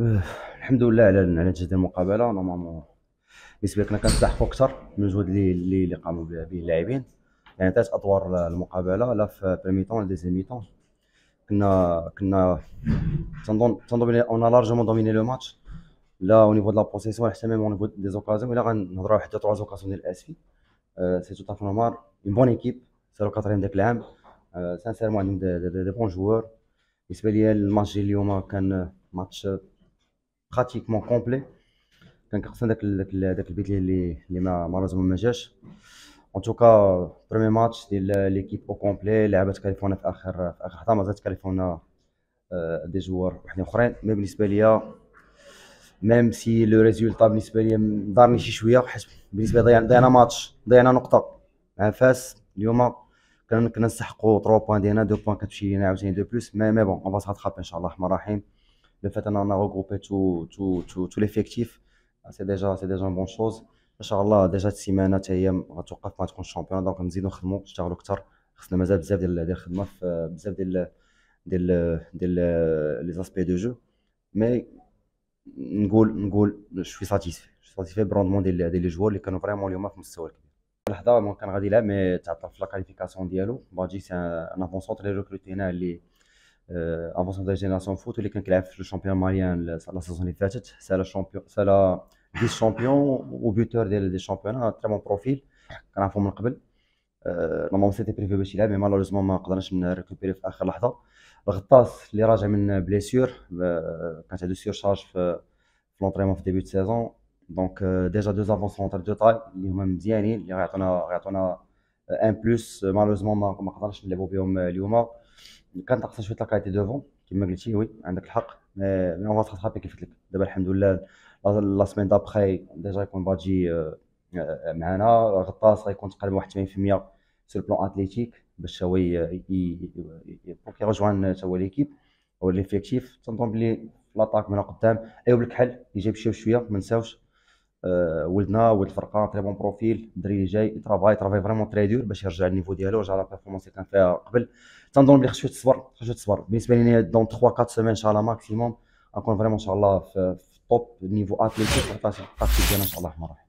الحمد لله على على جهه المقابله نورمالمون بالنسبه لنا كنستحقوا اكثر من المجهود اللي اللي قاموا به اللاعبين يعني ثلاث ادوار المقابله لا في بريمي طون ولا ديزيمي طون كنا كنا تنظن تنظن اون لارجمون دوميني لو ماتش لا او نيفو دو لا بوسيسيون حتى ميم او نيفو دي زوكازيون الا غنهضروا حتى توا زوكازيون ديال الاسفي سي تو طاف نورمال اون بون ايكيب سالو كاتريم داك العام سانسيرمون عندهم دي بون جوار بالنسبه ليا الماتش ديال اليوم كان ماتش براتيكمون كومبلي كنقص داك داك البيت اللي اللي ما مالوزمون ما جاش ان توكا بريمي ماتش ديال ليكيب او كومبلي لعبت كاليفورنيا في اخر في اخر حتى مازالت كاليفورنيا دي جوار وحدين اخرين مي بالنسبه ليا ميم سي لو ريزولتا بالنسبه ليا دارني شي شويه حيت بالنسبه لي ضيعنا ماتش ضيعنا نقطه مع فاس اليوم كنا نستحقوا 3 بوان ديالنا 2 بوان كتمشي لينا عاوتاني دو بلوس مي مي بون اون فاس ان شاء الله الرحمن الرحيم le fait qu'on a regroupé tout, tout, l'effectif, euh, c'est déjà, déjà une bonne chose. Inch'Allah, déjà de semaine on va être champion, donc on dit nous avons euh, aspects de jeu. Mais, نقول نقول شوي ساتيسفي satisfait براندمون ديال ديال لي كانوا اليوم euh, en fonction de la génération de foot, ou quelqu'un qui a fait le champion malien la saison qui est c'est le vice-champion ou buteur des championnats, un très bon profil, qu'on a fait au euh, début. Normalement, c'était prévu pour lui, mais malheureusement, on n'a pas pu récupérer à la dernière minute. Ghtas, qui est revenu d'une blessure, euh, quand il a deux surcharges pour l'entraînement au début de saison. Donc, déjà deux avances entre deux tailles, les mêmes diennes, qui ont un plus. Malheureusement, on n'a pas pu les voir aujourd'hui. كان اقصى شويه لقيتي دوفون كما قلتي وي عندك الحق مي اون فاتخابي كيف قلت لك دابا الحمد لله لا سمين دابخي ديجا يكون باجي آه، آه، معنا غطاس غيكون تقريبا واحد 80% سور بلون اتليتيك باش هو بور كي رجوان تا هو ليكيب هو ليفيكتيف تنظن بلي لاطاك من قدام ايوب الكحل يجيب جاب شويه ما نساوش آه، ولدنا ولد الفرقه تري بون بروفيل دري جاي ترافاي ترافاي فريمون تري دور باش يرجع للنيفو ديالو يرجع لا بيرفورمانس اللي كان فيها قبل تنظن بلي خصو تصبر خصو تصبر بالنسبه لي دون 3 4 سيمين ان شاء الله ماكسيموم غنكون فريمون ان شاء الله في توب نيفو اتليتيك وغنعطي التاكتيك ديالنا ان شاء الله في مراحل